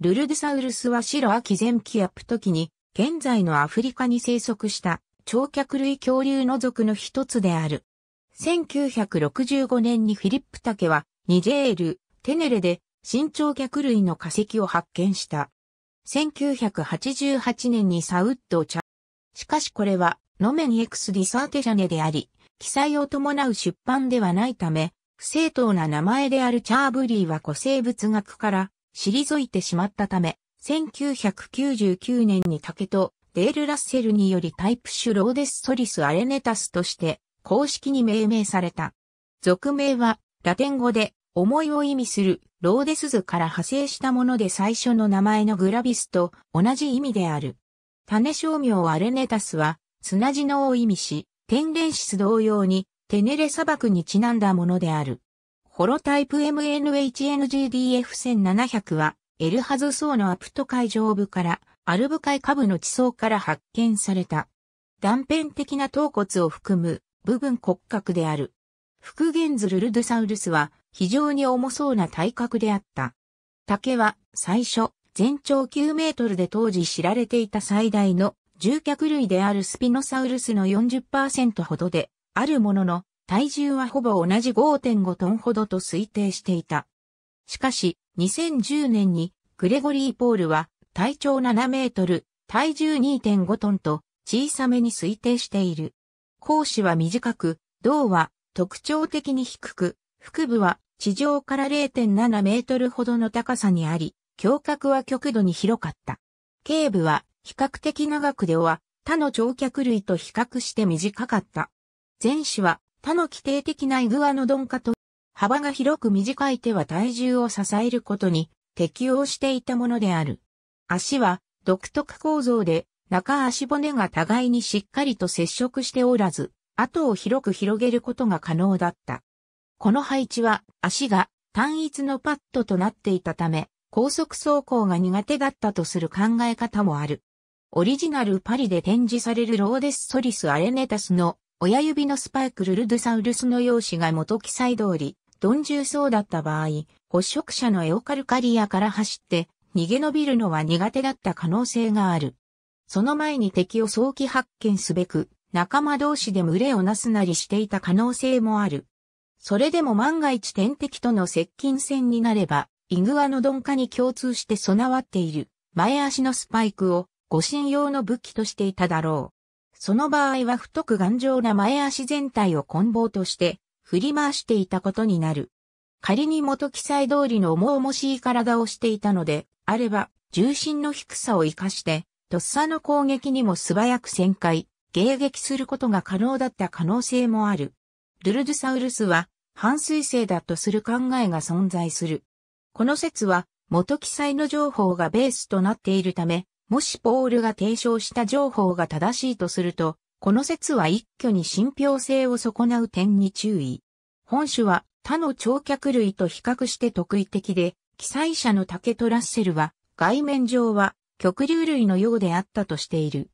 ルルデサウルスは白秋キゼンキアプトに、現在のアフリカに生息した、長脚類恐竜の属の一つである。1965年にフィリップ・タケは、ニジェール、テネレで、新長脚類の化石を発見した。1988年にサウッド・チャ。しかしこれは、ノメンエクス・ディサーテシャネであり、記載を伴う出版ではないため、不正当な名前であるチャーブリーは古生物学から退いてしまったため、1999年に竹とデール・ラッセルによりタイプ種ローデス・ソリス・アレネタスとして公式に命名された。俗名はラテン語で思いを意味するローデス図から派生したもので最初の名前のグラビスと同じ意味である。種商名アレネタスは砂地のを意味し、天然質同様にテネレ砂漠にちなんだものである。ホロタイプ MNHNGDF1700 は、エルハズ層のアプト海上部から、アルブ海下部の地層から発見された。断片的な頭骨を含む部分骨格である。復元ズルルドサウルスは非常に重そうな体格であった。竹は最初、全長9メートルで当時知られていた最大の獣脚類であるスピノサウルスの40%ほどであるものの、体重はほぼ同じ5.5トンほどと推定していた。しかし、2010年にグレゴリー・ポールは体長7メートル、体重2.5トンと小さめに推定している。講師は短く、胴は特徴的に低く、腹部は地上から0.7メートルほどの高さにあり、胸郭は極度に広かった。頸部は比較的長くでは他の長脚類と比較して短かった。前肢は他の規定的なイグアノドン化と、幅が広く短い手は体重を支えることに適応していたものである。足は独特構造で中足骨が互いにしっかりと接触しておらず、後を広く広げることが可能だった。この配置は足が単一のパッドとなっていたため、高速走行が苦手だったとする考え方もある。オリジナルパリで展示されるローデス・ソリス・アレネタスの親指のスパイクルルドサウルスの用紙が元記載通り、鈍重そうだった場合、捕食者のエオカルカリアから走って逃げ延びるのは苦手だった可能性がある。その前に敵を早期発見すべく、仲間同士で群れをなすなりしていた可能性もある。それでも万が一天敵との接近戦になれば、イグアノドン化に共通して備わっている前足のスパイクを護身用の武器としていただろう。その場合は太く頑丈な前足全体を棍棒として振り回していたことになる。仮に元記載通りの重々しい体をしていたので、あれば重心の低さを活かして、とっさの攻撃にも素早く旋回、迎撃することが可能だった可能性もある。ルルドサウルスは、半水性だとする考えが存在する。この説は、元記載の情報がベースとなっているため、もしポールが提唱した情報が正しいとすると、この説は一挙に信憑性を損なう点に注意。本種は他の長脚類と比較して特異的で、記載者の竹とラッセルは、外面上は極流類のようであったとしている。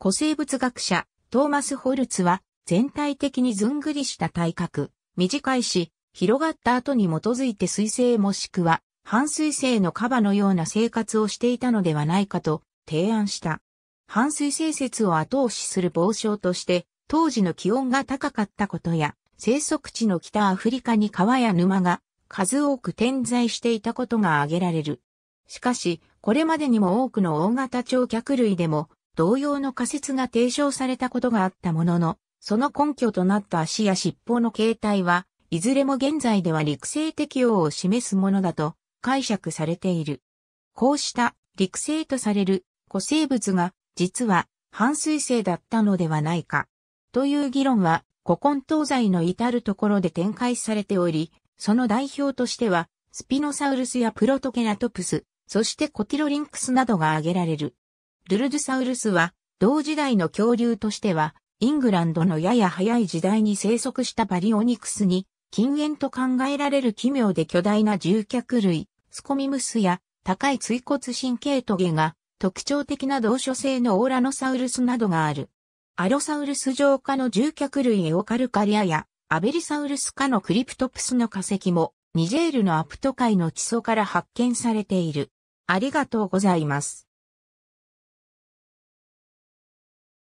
古生物学者、トーマス・ホルツは、全体的にずんぐりした体格、短いし、広がった後に基づいて水星もしくは、半水星のカバのような生活をしていたのではないかと提案した。反水生説を後押しする傍証として、当時の気温が高かったことや、生息地の北アフリカに川や沼が数多く点在していたことが挙げられる。しかし、これまでにも多くの大型鳥脚類でも同様の仮説が提唱されたことがあったものの、その根拠となった足や尻尾の形態は、いずれも現在では陸性適応を示すものだと解釈されている。こうした陸性とされる古生物が実は半水性だったのではないか。という議論は古今東西の至るところで展開されており、その代表としてはスピノサウルスやプロトケラトプス、そしてコティロリンクスなどが挙げられる。ドゥルドサウルスは同時代の恐竜としてはイングランドのやや早い時代に生息したバリオニクスに近縁と考えられる奇妙で巨大な獣脚類、スコミムスや高い椎骨神経トゲが特徴的な同所性のオーラノサウルスなどがある。アロサウルス上下の獣脚類エオカルカリアやアベリサウルス下のクリプトプスの化石もニジェールのアプト海の地層から発見されている。ありがとうございます。